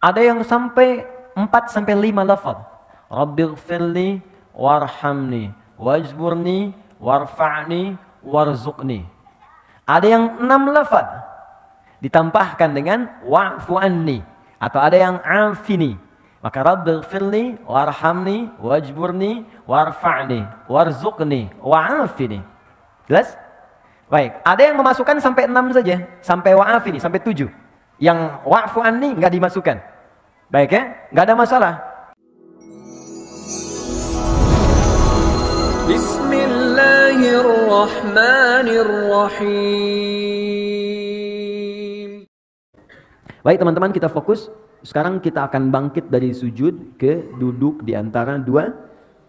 Ada yang sampai 4 sampai 5 lafaz. Rabbighfirli warhamni wajburni warfa'ni warzuqni. Ada yang 6 lafaz ditambahkan dengan wa'fu anni atau ada yang afini. Maka Rabbighfirli warhamni wajburni warfa'ni warzuqni wa'afini. Jelas? Baik, ada yang memasukkan sampai 6 saja, sampai wa'afini, sampai 7. Yang wa'fu anni nggak dimasukkan. Baik ya, nggak ada masalah. Bismillahirrahmanirrahim. Baik teman-teman kita fokus. Sekarang kita akan bangkit dari sujud ke duduk di antara dua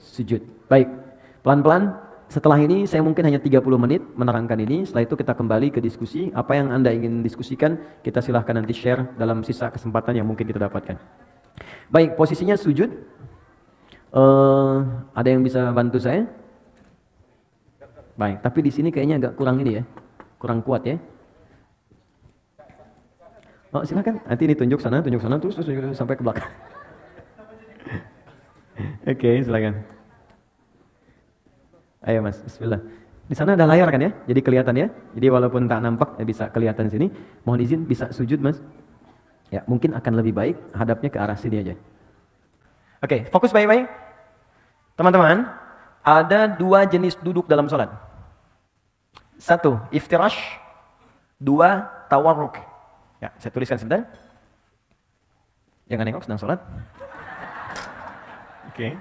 sujud. Baik, pelan-pelan setelah ini saya mungkin hanya 30 menit menerangkan ini, setelah itu kita kembali ke diskusi. Apa yang Anda ingin diskusikan, kita silahkan nanti share dalam sisa kesempatan yang mungkin kita dapatkan. Baik, posisinya sujud. Uh, ada yang bisa bantu saya? Baik, tapi di sini kayaknya agak kurang ini ya, kurang kuat ya. Oh, silakan. Nanti ini tunjuk sana, tunjuk sana, terus, terus, terus sampai ke belakang. Oke, okay, silakan. Ayo Mas, bismillah. Di sana ada layar kan ya? Jadi kelihatan ya. Jadi walaupun tak nampak ya bisa kelihatan sini. Mohon izin bisa sujud Mas. Ya, mungkin akan lebih baik hadapnya ke arah sini aja. Oke, fokus baik-baik. Teman-teman, ada dua jenis duduk dalam sholat. Satu, iftirash. Dua, tawarruk. Ya, saya tuliskan sebentar. Jangan nengok sedang sholat. Oke. Okay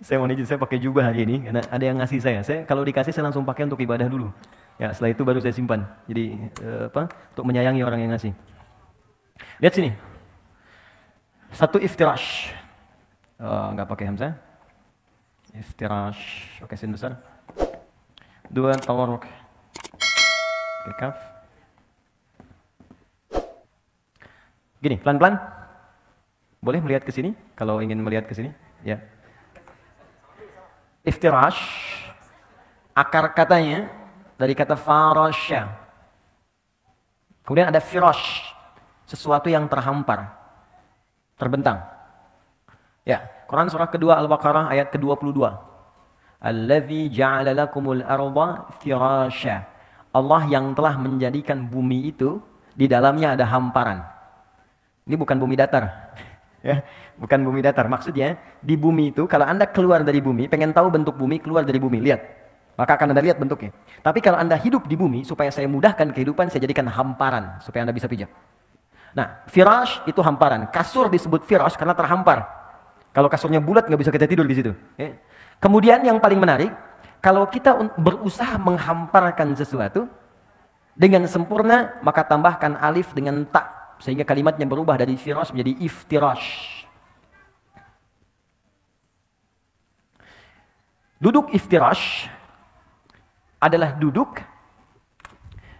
saya mau izin saya pakai jubah hari ini karena ada yang ngasih saya. Saya kalau dikasih saya langsung pakai untuk ibadah dulu. Ya, setelah itu baru saya simpan. Jadi eh, apa? Untuk menyayangi orang yang ngasih. Lihat sini. Satu iftirash. Oh, nggak pakai hamzah. Iftirash. Oke, sin besar. Dua tawarruk. Oke, kaf. Gini, pelan-pelan. Boleh melihat ke sini kalau ingin melihat ke sini? Ya iftirash akar katanya dari kata farasha kemudian ada firash sesuatu yang terhampar terbentang ya Quran surah kedua Al-Baqarah ayat ke-22 Allazi ja'ala lakumul arda firasha Allah yang telah menjadikan bumi itu di dalamnya ada hamparan ini bukan bumi datar ya, bukan bumi datar. Maksudnya di bumi itu kalau Anda keluar dari bumi, pengen tahu bentuk bumi, keluar dari bumi, lihat. Maka akan Anda lihat bentuknya. Tapi kalau Anda hidup di bumi, supaya saya mudahkan kehidupan, saya jadikan hamparan supaya Anda bisa pijak. Nah, firash itu hamparan. Kasur disebut firash karena terhampar. Kalau kasurnya bulat nggak bisa kita tidur di situ. Ya. Kemudian yang paling menarik, kalau kita berusaha menghamparkan sesuatu dengan sempurna, maka tambahkan alif dengan tak sehingga kalimatnya berubah dari virus menjadi iftirash. Duduk iftirash adalah duduk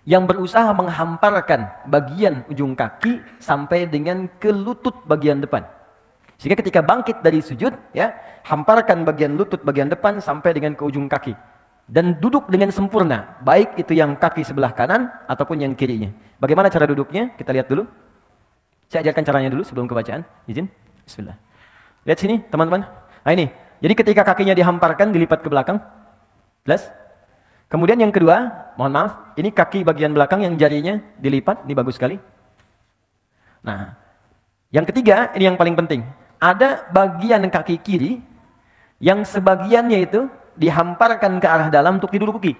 yang berusaha menghamparkan bagian ujung kaki sampai dengan ke lutut bagian depan. Sehingga ketika bangkit dari sujud, ya, hamparkan bagian lutut bagian depan sampai dengan ke ujung kaki dan duduk dengan sempurna, baik itu yang kaki sebelah kanan ataupun yang kirinya. Bagaimana cara duduknya? Kita lihat dulu. Saya ajarkan caranya dulu sebelum kebacaan. Izin. Bismillah. Lihat sini, teman-teman. Nah ini. Jadi ketika kakinya dihamparkan, dilipat ke belakang. Jelas? Kemudian yang kedua, mohon maaf, ini kaki bagian belakang yang jarinya dilipat, ini bagus sekali. Nah, yang ketiga, ini yang paling penting. Ada bagian kaki kiri yang sebagiannya itu dihamparkan ke arah dalam untuk tidur kuki.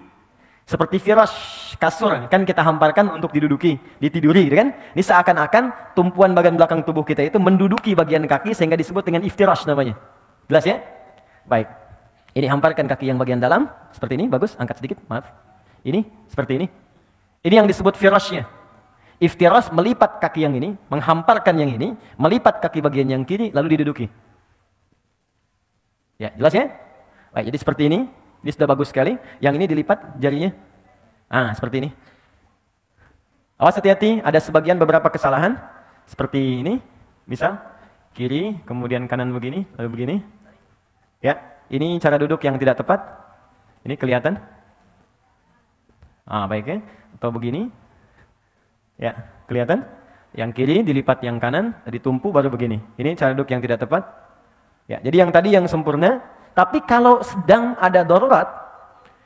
Seperti firas, kasur, hmm. kan kita hamparkan untuk diduduki, ditiduri, gitu kan? Ini seakan-akan tumpuan bagian belakang tubuh kita itu menduduki bagian kaki sehingga disebut dengan iftirash namanya. Jelas ya? Baik. Ini hamparkan kaki yang bagian dalam, seperti ini, bagus, angkat sedikit, maaf. Ini, seperti ini. Ini yang disebut firasnya. Iftirash melipat kaki yang ini, menghamparkan yang ini, melipat kaki bagian yang kiri, lalu diduduki. Ya, jelas ya? Baik, jadi seperti ini. Ini sudah bagus sekali. Yang ini dilipat jarinya. Ah, seperti ini. Awas hati-hati, ada sebagian beberapa kesalahan. Seperti ini, misal kiri, kemudian kanan begini, lalu begini. Ya, ini cara duduk yang tidak tepat. Ini kelihatan. Ah, baik ya. Atau begini. Ya, kelihatan. Yang kiri dilipat yang kanan, ditumpu baru begini. Ini cara duduk yang tidak tepat. Ya, jadi yang tadi yang sempurna tapi kalau sedang ada darurat,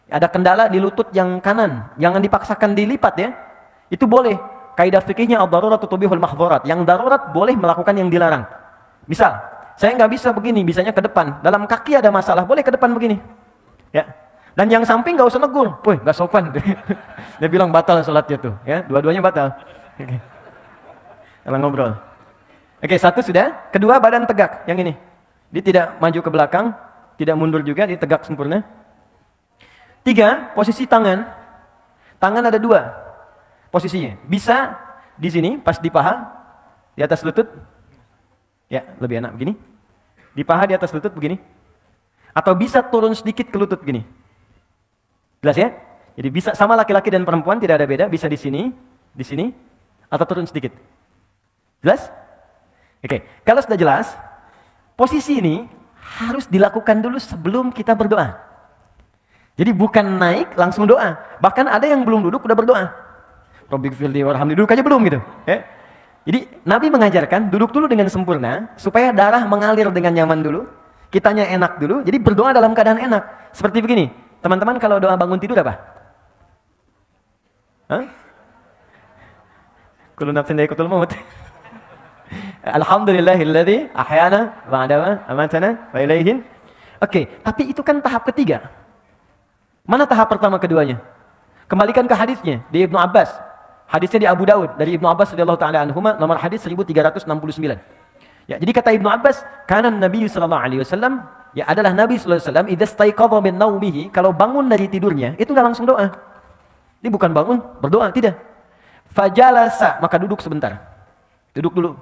ada kendala di lutut yang kanan, jangan dipaksakan dilipat ya. Itu boleh. Kaidah fikihnya ad-darurat tutubihul mahdurat. Yang darurat boleh melakukan yang dilarang. Misal, saya nggak bisa begini, bisanya ke depan. Dalam kaki ada masalah, boleh ke depan begini. Ya. Dan yang samping nggak usah negur. Woi, nggak sopan. Dia bilang batal sholatnya tuh. Ya, dua-duanya batal. Kalau ngobrol. Oke, satu sudah. Kedua, badan tegak. Yang ini. Dia tidak maju ke belakang, tidak mundur juga, ditegak sempurna. Tiga, posisi tangan. Tangan ada dua posisinya. Bisa di sini, pas di paha, di atas lutut. Ya, lebih enak begini. Di paha di atas lutut begini. Atau bisa turun sedikit ke lutut begini. Jelas ya? Jadi bisa sama laki-laki dan perempuan tidak ada beda, bisa di sini, di sini, atau turun sedikit. Jelas? Oke, okay. kalau sudah jelas, posisi ini harus dilakukan dulu sebelum kita berdoa. Jadi bukan naik langsung doa. Bahkan ada yang belum duduk udah berdoa. Robbighfirli warhamni duduk aja belum gitu. Eh? Jadi Nabi mengajarkan duduk dulu dengan sempurna supaya darah mengalir dengan nyaman dulu, kitanya enak dulu. Jadi berdoa dalam keadaan enak. Seperti begini, teman-teman kalau doa bangun tidur apa? Hah? Kullu nafsin maut. Alhamdulillahilladzi ahyana ba'da amatana wa ilaihi. Oke, tapi itu kan tahap ketiga. Mana tahap pertama keduanya? Kembalikan ke hadisnya di Ibnu Abbas. Hadisnya di Abu Daud dari Ibnu Abbas radhiyallahu taala anhuma nomor hadis 1369. Ya, jadi kata Ibnu Abbas, karena Nabi sallallahu alaihi wasallam ya adalah Nabi sallallahu alaihi wasallam idza staiqadha min naumihi, kalau bangun dari tidurnya itu nggak langsung doa. Ini bukan bangun berdoa, tidak. Fajalasa, maka duduk sebentar. Duduk dulu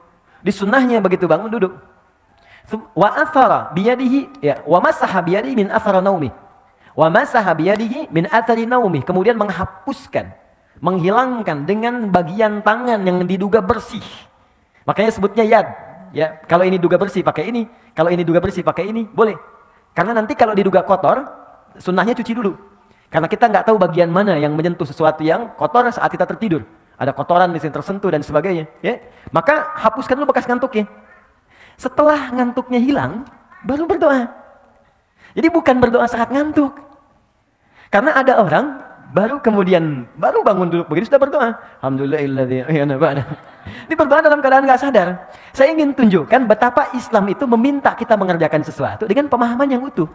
di sunnahnya begitu bangun duduk. Wa athara biyadihi ya wa masaha biyadihi min athara naumi. Wa masaha biyadihi min athari naumi. Kemudian menghapuskan, menghilangkan dengan bagian tangan yang diduga bersih. Makanya sebutnya yad. Ya, kalau ini duga bersih pakai ini, kalau ini duga bersih pakai ini, boleh. Karena nanti kalau diduga kotor, sunnahnya cuci dulu. Karena kita nggak tahu bagian mana yang menyentuh sesuatu yang kotor saat kita tertidur. Ada kotoran di sini tersentuh dan sebagainya. Ya? Maka hapuskan dulu bekas ngantuknya. Setelah ngantuknya hilang, baru berdoa. Jadi bukan berdoa saat ngantuk. Karena ada orang baru kemudian baru bangun duduk begitu sudah berdoa. alhamdulillah ya ya ya Ini berdoa dalam keadaan nggak sadar. Saya ingin tunjukkan betapa Islam itu meminta kita mengerjakan sesuatu dengan pemahaman yang utuh.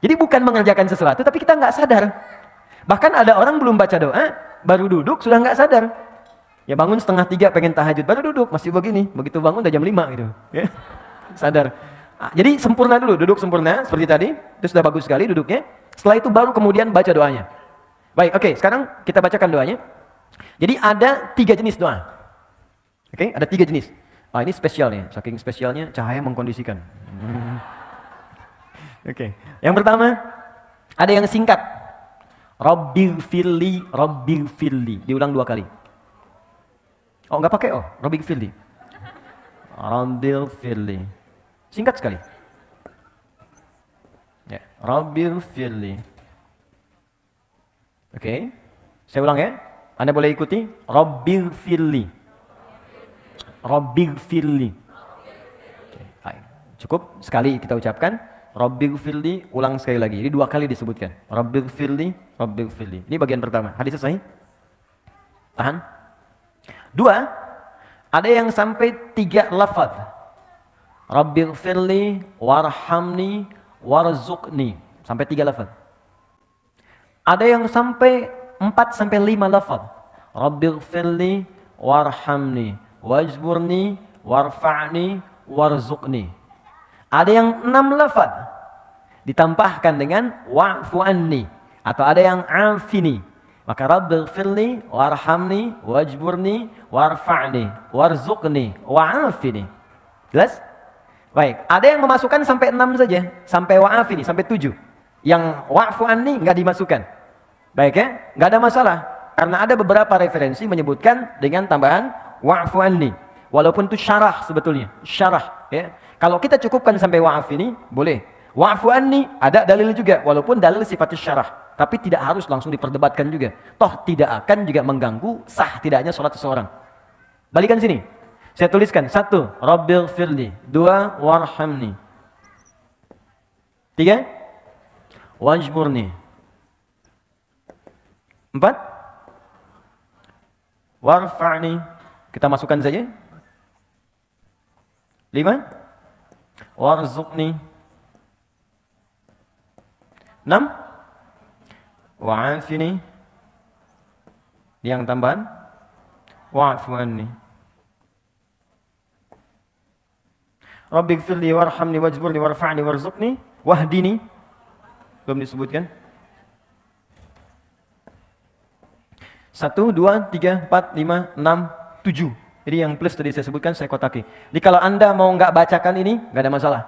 Jadi bukan mengerjakan sesuatu tapi kita nggak sadar. Bahkan ada orang belum baca doa, baru duduk sudah nggak sadar. Ya bangun setengah tiga pengen tahajud, baru duduk masih begini, begitu bangun udah jam lima gitu. Ya. Sadar. Ah, jadi sempurna dulu, duduk sempurna seperti tadi, itu sudah bagus sekali duduknya. Setelah itu baru kemudian baca doanya. Baik, oke, okay, sekarang kita bacakan doanya. Jadi ada tiga jenis doa. Oke, okay, ada tiga jenis. Ah, ini spesial nih, saking spesialnya cahaya mengkondisikan. oke, okay. yang pertama ada yang singkat, Rabbi firli, Rabbi firli. Diulang dua kali. Oh nggak pakai oh, Rabbi firli. Rabbi firli. Singkat sekali. Ya, yeah. Oke. Okay. Saya ulang ya. Anda boleh ikuti. Rabbi firli. Rabbi firli. Cukup sekali kita ucapkan. Rabbighfirli ulang sekali lagi. Jadi dua kali disebutkan. Rabbighfirli, Rabbighfirli. Ini bagian pertama. Hadis sahih. Tahan. Dua, ada yang sampai tiga lafaz. Rabbighfirli, warhamni, Warzukni. Sampai tiga lafaz. Ada yang sampai empat sampai lima lafaz. Rabbighfirli, warhamni, wajburni, warfa'ni, Warzukni. Ada yang enam lafad. Ditambahkan dengan wa'fu anni. Atau ada yang afini. Maka rabbil Rabbighfirli, warhamni, wajburni, warfa'ni, warzuqni, wa'afini. Jelas? Baik, ada yang memasukkan sampai enam saja. Sampai wa'afini, sampai tujuh. Yang wa'fu anni nggak dimasukkan. Baik ya, nggak ada masalah. Karena ada beberapa referensi menyebutkan dengan tambahan wa'fu anni. Walaupun itu syarah sebetulnya, syarah ya. Kalau kita cukupkan sampai wa'af ini, boleh. waafu anni, ada dalil juga. Walaupun dalil sifatnya syarah. Tapi tidak harus langsung diperdebatkan juga. Toh tidak akan juga mengganggu sah tidaknya sholat seseorang. Balikan sini. Saya tuliskan. Satu, Rabbil firli. Dua, warhamni. Tiga, wajburni. Empat, warfa'ni. Kita masukkan saja. Lima, warzuqni enam wa'afini yang tambahan wa'fu Rabbi gfirli warhamni wajburni warfa'ni warzuqni wahdini belum disebutkan satu, dua, tiga, empat, lima, enam, tujuh jadi yang plus tadi saya sebutkan saya kotaki. Jadi kalau Anda mau nggak bacakan ini, nggak ada masalah.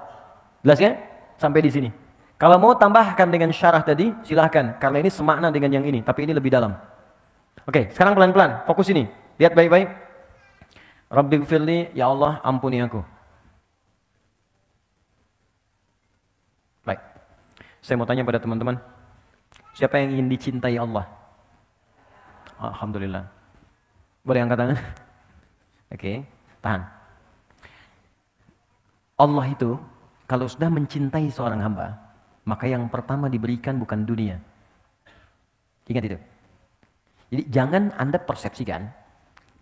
Jelas ya? Sampai di sini. Kalau mau tambahkan dengan syarah tadi, silahkan. Karena ini semakna dengan yang ini, tapi ini lebih dalam. Oke, sekarang pelan-pelan. Fokus ini. Lihat baik-baik. Rabbi Firli, ya Allah ampuni aku. Baik. Saya mau tanya pada teman-teman. Siapa yang ingin dicintai Allah? Alhamdulillah. Boleh angkat tangan? Oke, okay? tahan. Allah itu kalau sudah mencintai seorang hamba, maka yang pertama diberikan bukan dunia. Ingat itu. Jadi jangan Anda persepsikan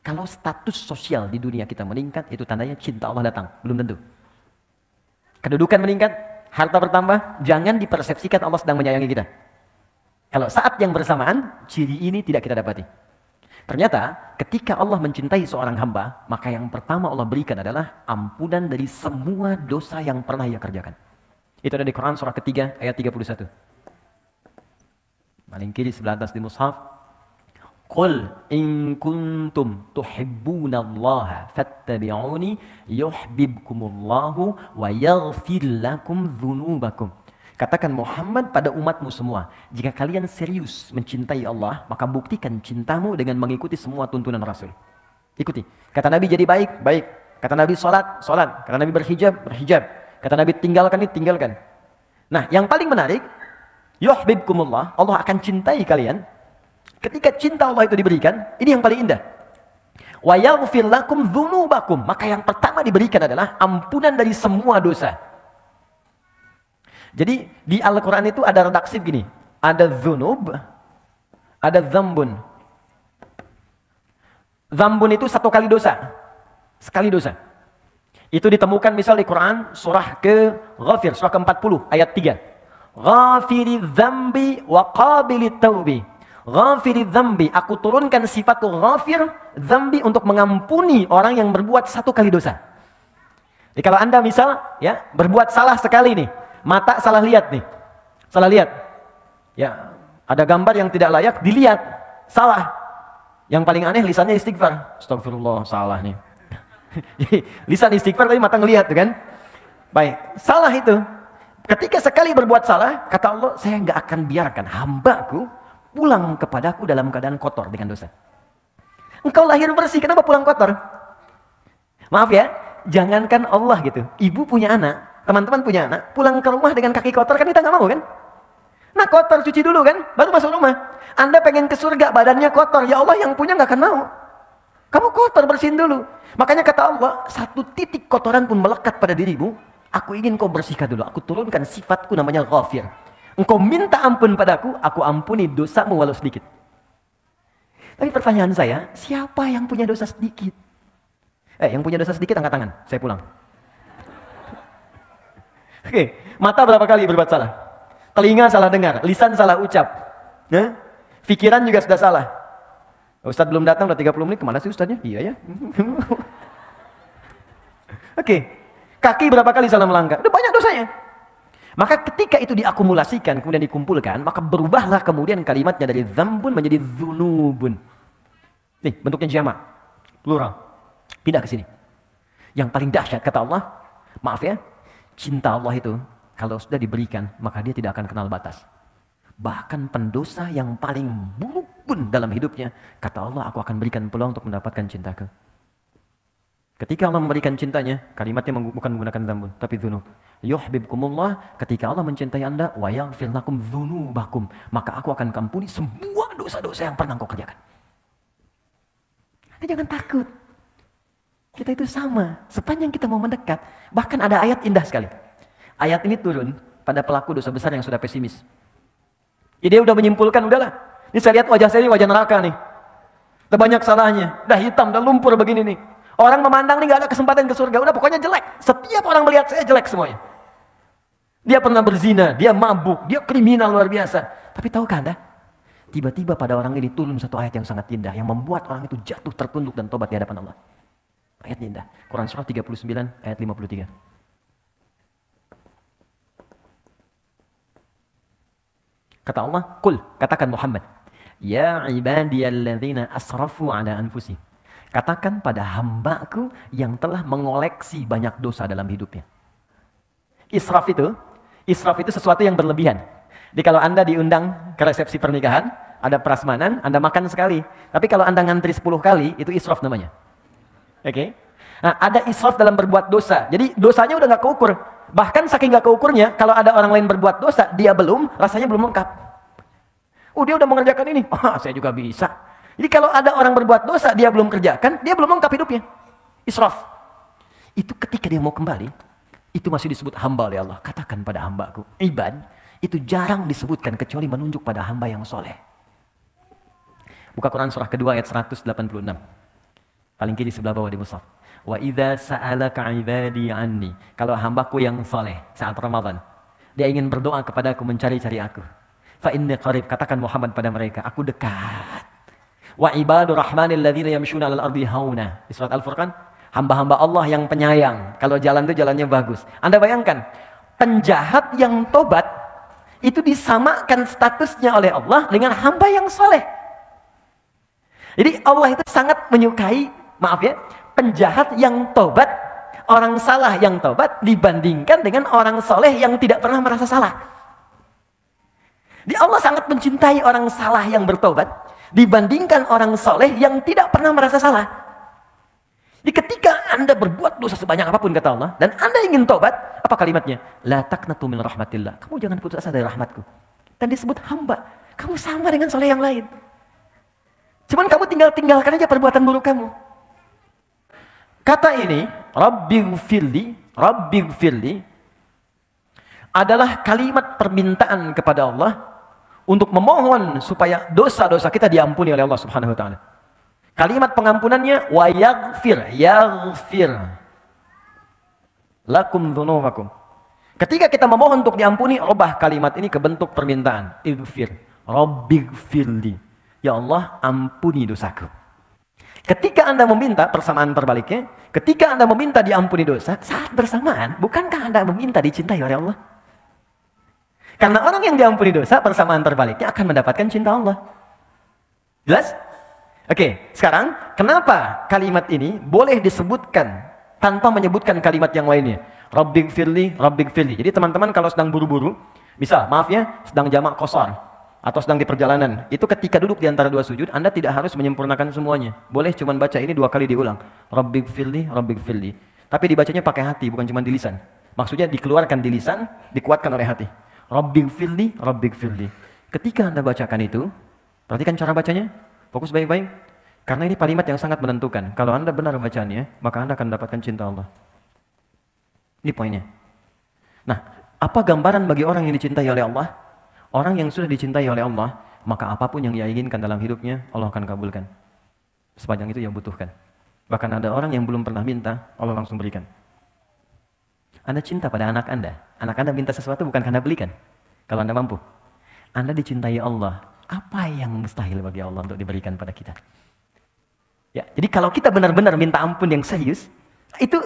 kalau status sosial di dunia kita meningkat itu tandanya cinta Allah datang, belum tentu. Kedudukan meningkat, harta bertambah, jangan dipersepsikan Allah sedang menyayangi kita. Kalau saat yang bersamaan, ciri ini tidak kita dapati. Ternyata ketika Allah mencintai seorang hamba, maka yang pertama Allah berikan adalah ampunan dari semua dosa yang pernah ia kerjakan. Itu ada di Quran surah ketiga ayat 31. Paling kiri sebelah atas di mushaf. Qul in kuntum tuhibbunallaha fattabi'uni yuhibbukumullahu wa yaghfir lakum dhunubakum. Katakan Muhammad pada umatmu semua, jika kalian serius mencintai Allah, maka buktikan cintamu dengan mengikuti semua tuntunan Rasul. Ikuti. Kata Nabi jadi baik, baik. Kata Nabi sholat, sholat. Kata Nabi berhijab, berhijab. Kata Nabi tinggalkan ini, tinggalkan. Nah, yang paling menarik, yuhbibkumullah, Allah akan cintai kalian. Ketika cinta Allah itu diberikan, ini yang paling indah. Wa yaghfir lakum dhunubakum. Maka yang pertama diberikan adalah ampunan dari semua dosa. Jadi di Al-Quran itu ada redaksi gini, Ada zunub, ada zambun. Zambun itu satu kali dosa. Sekali dosa. Itu ditemukan misal di Quran surah ke Ghafir, surah ke-40 ayat 3. Ghafiri zambi wa qabili taubi. Ghafiri zambi, aku turunkan sifat ghafir zambi untuk mengampuni orang yang berbuat satu kali dosa. Jadi kalau Anda misal ya berbuat salah sekali nih, mata salah lihat nih. Salah lihat. Ya, ada gambar yang tidak layak dilihat. Salah. Yang paling aneh lisannya istighfar. Astagfirullah, salah nih. Lisan istighfar tapi mata ngelihat kan? Baik, salah itu. Ketika sekali berbuat salah, kata Allah, saya nggak akan biarkan hambaku pulang kepadaku dalam keadaan kotor dengan dosa. Engkau lahir bersih, kenapa pulang kotor? Maaf ya, jangankan Allah gitu. Ibu punya anak, Teman-teman punya anak, pulang ke rumah dengan kaki kotor kan kita nggak mau kan? Nah kotor cuci dulu kan, baru masuk rumah. Anda pengen ke surga, badannya kotor. Ya Allah yang punya nggak akan mau. Kamu kotor bersihin dulu. Makanya kata Allah, satu titik kotoran pun melekat pada dirimu. Aku ingin kau bersihkan dulu. Aku turunkan sifatku namanya ghafir. Engkau minta ampun padaku, aku ampuni dosamu walau sedikit. Tapi pertanyaan saya, siapa yang punya dosa sedikit? Eh, yang punya dosa sedikit angkat tangan, saya pulang. Oke, okay. mata berapa kali berbuat salah? Telinga salah dengar, lisan salah ucap. Ya? Pikiran juga sudah salah. Ustadz belum datang udah 30 menit, kemana sih Ustadznya? Iya ya. Oke, okay. kaki berapa kali salah melangkah? Udah banyak dosanya. Maka ketika itu diakumulasikan, kemudian dikumpulkan, maka berubahlah kemudian kalimatnya dari zambun menjadi zunubun. Nih, bentuknya jamak, plural. Pindah ke sini. Yang paling dahsyat kata Allah, maaf ya, Cinta Allah itu kalau sudah diberikan maka dia tidak akan kenal batas. Bahkan pendosa yang paling buruk pun dalam hidupnya, kata Allah aku akan berikan peluang untuk mendapatkan cintaku. Ketika Allah memberikan cintanya, kalimatnya bukan menggunakan zambun, tapi zunub. Yuhbibkumullah, ketika Allah mencintai Anda, wa lakum maka aku akan kampuni semua dosa-dosa yang pernah kau kerjakan. Anda nah, jangan takut. Kita itu sama, sepanjang kita mau mendekat. Bahkan ada ayat indah sekali. Ayat ini turun pada pelaku dosa besar yang sudah pesimis. Jadi ya, dia udah menyimpulkan, udahlah. Ini saya lihat wajah saya ini wajah neraka nih. Udah banyak salahnya, Dah hitam, dah lumpur begini nih. Orang memandang nih gak ada kesempatan ke surga, udah pokoknya jelek. Setiap orang melihat saya jelek semuanya. Dia pernah berzina, dia mabuk, dia kriminal luar biasa. Tapi tahukah anda, tiba-tiba pada orang ini turun satu ayat yang sangat indah yang membuat orang itu jatuh tertunduk dan tobat di hadapan Allah. Ayatnya indah. Quran surah 39 ayat 53. Kata Allah, "Kul," katakan Muhammad, "Ya ibadiyalladzina asrafu ala anfusih." Katakan pada hambaku yang telah mengoleksi banyak dosa dalam hidupnya. Israf itu, israf itu sesuatu yang berlebihan. Jadi kalau Anda diundang ke resepsi pernikahan, ada prasmanan, Anda makan sekali. Tapi kalau Anda ngantri 10 kali, itu israf namanya. Oke. Okay? Nah, ada israf dalam berbuat dosa. Jadi dosanya udah nggak keukur. Bahkan saking nggak keukurnya, kalau ada orang lain berbuat dosa, dia belum, rasanya belum lengkap. Oh dia udah mengerjakan ini, oh, saya juga bisa. Jadi kalau ada orang berbuat dosa, dia belum kerjakan, dia belum lengkap hidupnya. Israf. Itu ketika dia mau kembali, itu masih disebut hamba oleh Allah. Katakan pada hambaku, ibad, itu jarang disebutkan kecuali menunjuk pada hamba yang soleh. Buka Quran surah kedua ayat 186. Paling kiri sebelah bawah di mushaf. Wa idza sa'alaka 'ibadi 'anni. Kalau hambaku yang soleh saat Ramadan, dia ingin berdoa kepada aku mencari-cari aku. Fa inni qarib, katakan Muhammad pada mereka, aku dekat. Wa ibadur rahmanil ladzina yamshuna 'alal ardi hauna. Di surat Al-Furqan, hamba-hamba Allah yang penyayang. Kalau jalan itu jalannya bagus. Anda bayangkan, penjahat yang tobat itu disamakan statusnya oleh Allah dengan hamba yang soleh. Jadi Allah itu sangat menyukai maaf ya, penjahat yang tobat, orang salah yang tobat dibandingkan dengan orang soleh yang tidak pernah merasa salah. Di Allah sangat mencintai orang salah yang bertobat dibandingkan orang soleh yang tidak pernah merasa salah. Di ketika anda berbuat dosa sebanyak apapun kata Allah dan anda ingin tobat, apa kalimatnya? La taknatu min rahmatillah. Kamu jangan putus asa dari rahmatku. Dan disebut hamba. Kamu sama dengan soleh yang lain. Cuman kamu tinggal tinggalkan aja perbuatan buruk kamu. Kata ini, Rabbighfirli, Rabbighfirli adalah kalimat permintaan kepada Allah untuk memohon supaya dosa-dosa kita diampuni oleh Allah Subhanahu wa taala. Kalimat pengampunannya wa yaghfir, yaghfir lakum dzunubakum. Ketika kita memohon untuk diampuni, ubah kalimat ini ke bentuk permintaan. Ighfir, rabbighfirli. Ya Allah, ampuni dosaku. Ketika Anda meminta, persamaan terbaliknya, ketika Anda meminta diampuni dosa, saat bersamaan, bukankah Anda meminta dicintai oleh Allah? Karena orang yang diampuni dosa, persamaan terbaliknya akan mendapatkan cinta Allah. Jelas? Oke, sekarang kenapa kalimat ini boleh disebutkan tanpa menyebutkan kalimat yang lainnya? Robbing firli, robbing firli. Jadi teman-teman kalau sedang buru-buru, bisa, maaf ya, sedang jamak kosor atau sedang di perjalanan, itu ketika duduk di antara dua sujud, Anda tidak harus menyempurnakan semuanya. Boleh cuman baca ini dua kali diulang. Rabbi firli, Rabbi firli. Tapi dibacanya pakai hati, bukan cuma di lisan. Maksudnya dikeluarkan di lisan, dikuatkan oleh hati. Rabbi firli, Rabbi firli. Ketika Anda bacakan itu, perhatikan cara bacanya, fokus baik-baik. Karena ini kalimat yang sangat menentukan. Kalau Anda benar bacanya, maka Anda akan dapatkan cinta Allah. Ini poinnya. Nah, apa gambaran bagi orang yang dicintai oleh Allah? Orang yang sudah dicintai oleh Allah, maka apapun yang ia inginkan dalam hidupnya, Allah akan kabulkan. Sepanjang itu yang butuhkan. Bahkan ada orang yang belum pernah minta, Allah langsung berikan. Anda cinta pada anak Anda. Anak Anda minta sesuatu bukan karena belikan. Kalau Anda mampu. Anda dicintai Allah. Apa yang mustahil bagi Allah untuk diberikan pada kita? Ya, jadi kalau kita benar-benar minta ampun yang serius, itu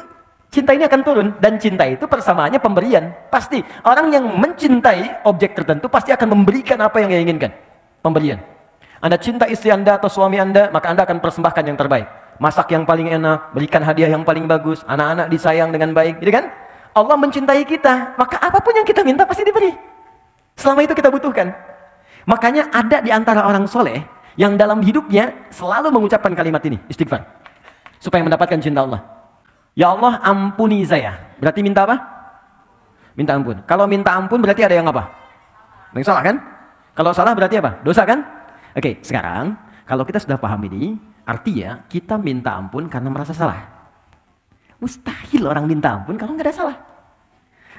cinta ini akan turun dan cinta itu persamaannya pemberian pasti orang yang mencintai objek tertentu pasti akan memberikan apa yang dia inginkan pemberian anda cinta istri anda atau suami anda maka anda akan persembahkan yang terbaik masak yang paling enak berikan hadiah yang paling bagus anak-anak disayang dengan baik gitu kan Allah mencintai kita maka apapun yang kita minta pasti diberi selama itu kita butuhkan makanya ada di antara orang soleh yang dalam hidupnya selalu mengucapkan kalimat ini istighfar supaya mendapatkan cinta Allah Ya Allah ampuni saya. Berarti minta apa? Minta ampun. Kalau minta ampun berarti ada yang apa? Yang salah kan? Kalau salah berarti apa? Dosa kan? Oke, sekarang kalau kita sudah paham ini, artinya kita minta ampun karena merasa salah. Mustahil orang minta ampun kalau nggak ada salah.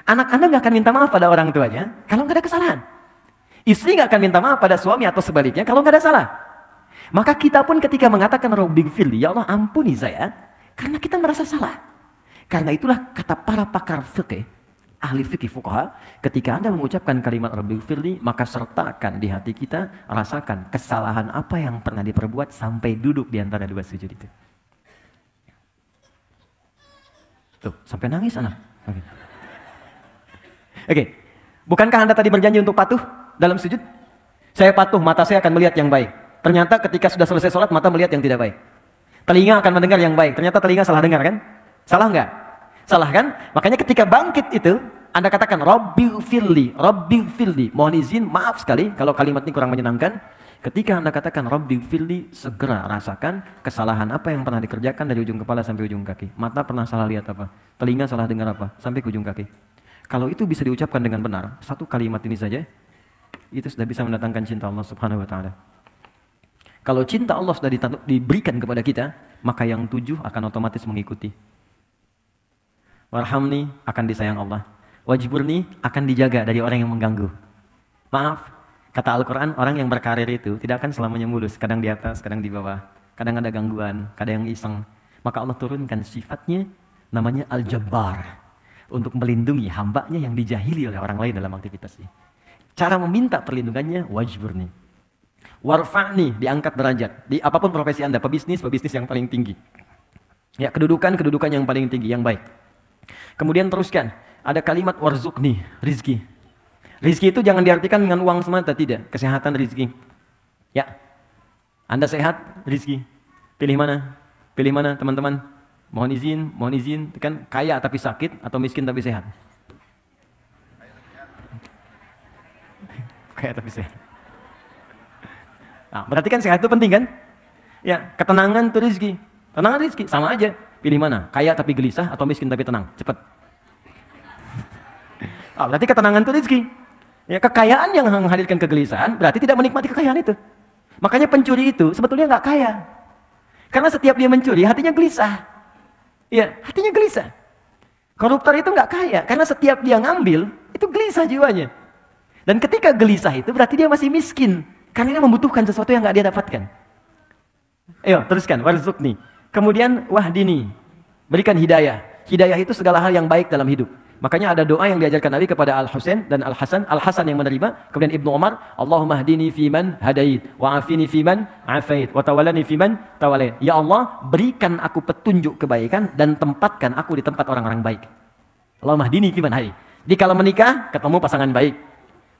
Anak Anda nggak akan minta maaf pada orang tuanya kalau nggak ada kesalahan. Istri nggak akan minta maaf pada suami atau sebaliknya kalau nggak ada salah. Maka kita pun ketika mengatakan Robbing Fili, ya Allah ampuni saya, karena kita merasa salah. Karena itulah kata para pakar fikih, ahli fikih fuqaha, ketika Anda mengucapkan kalimat Rabbi Firli, maka sertakan di hati kita, rasakan kesalahan apa yang pernah diperbuat sampai duduk di antara dua sujud itu. Tuh, sampai nangis anak. Oke. Okay. okay. Bukankah Anda tadi berjanji untuk patuh dalam sujud? Saya patuh, mata saya akan melihat yang baik. Ternyata ketika sudah selesai sholat, mata melihat yang tidak baik. Telinga akan mendengar yang baik. Ternyata telinga salah dengar kan? Salah nggak? Salah kan? Makanya ketika bangkit itu, Anda katakan Robbi Firli, Robbi Firli. Mohon izin, maaf sekali kalau kalimat ini kurang menyenangkan. Ketika Anda katakan Robbi Firli, segera rasakan kesalahan apa yang pernah dikerjakan dari ujung kepala sampai ujung kaki. Mata pernah salah lihat apa? Telinga salah dengar apa? Sampai ke ujung kaki. Kalau itu bisa diucapkan dengan benar, satu kalimat ini saja, itu sudah bisa mendatangkan cinta Allah Subhanahu wa taala. Kalau cinta Allah sudah diberikan kepada kita, maka yang tujuh akan otomatis mengikuti. Warhamni akan disayang Allah. Wajiburni akan dijaga dari orang yang mengganggu. Maaf, kata Al-Quran, orang yang berkarir itu tidak akan selamanya mulus. Kadang di atas, kadang di bawah. Kadang ada gangguan, kadang yang iseng. Maka Allah turunkan sifatnya namanya Al-Jabbar. Untuk melindungi hambanya yang dijahili oleh orang lain dalam aktivitasnya. Cara meminta perlindungannya wajiburni. Warfa'ni diangkat derajat di apapun profesi Anda, pebisnis, pebisnis yang paling tinggi. Ya, kedudukan, kedudukan yang paling tinggi, yang baik. Kemudian teruskan, ada kalimat warzukni, rizki. Rizki itu jangan diartikan dengan uang semata, tidak. Kesehatan rizki. Ya, Anda sehat, rizki. Pilih mana? Pilih mana, teman-teman? Mohon izin, mohon izin. Kan kaya tapi sakit atau miskin tapi sehat? Kaya tapi sehat. Nah, berarti kan sehat itu penting kan? Ya, ketenangan itu rezeki. Tenangan rezeki sama aja. Pilih mana? Kaya tapi gelisah atau miskin tapi tenang? Cepat. Ah, berarti ketenangan itu rezeki. Ya, kekayaan yang menghadirkan kegelisahan berarti tidak menikmati kekayaan itu. Makanya pencuri itu sebetulnya nggak kaya. Karena setiap dia mencuri, hatinya gelisah. Ya, hatinya gelisah. Koruptor itu nggak kaya, karena setiap dia ngambil, itu gelisah jiwanya. Dan ketika gelisah itu berarti dia masih miskin. Karena membutuhkan sesuatu yang nggak dia dapatkan. Ayo, teruskan. Warzukni. Kemudian wahdini. Berikan hidayah. Hidayah itu segala hal yang baik dalam hidup. Makanya ada doa yang diajarkan Nabi kepada Al Husain dan Al Hasan. Al Hasan yang menerima, kemudian Ibnu Umar, Allahumma hadini fiman hadait, wa afini fiman afait, wa tawalani fiman tawalait. Ya Allah, berikan aku petunjuk kebaikan dan tempatkan aku di tempat orang-orang baik. Allahumma hadini fiman hadait. Jadi kalau menikah, ketemu pasangan baik.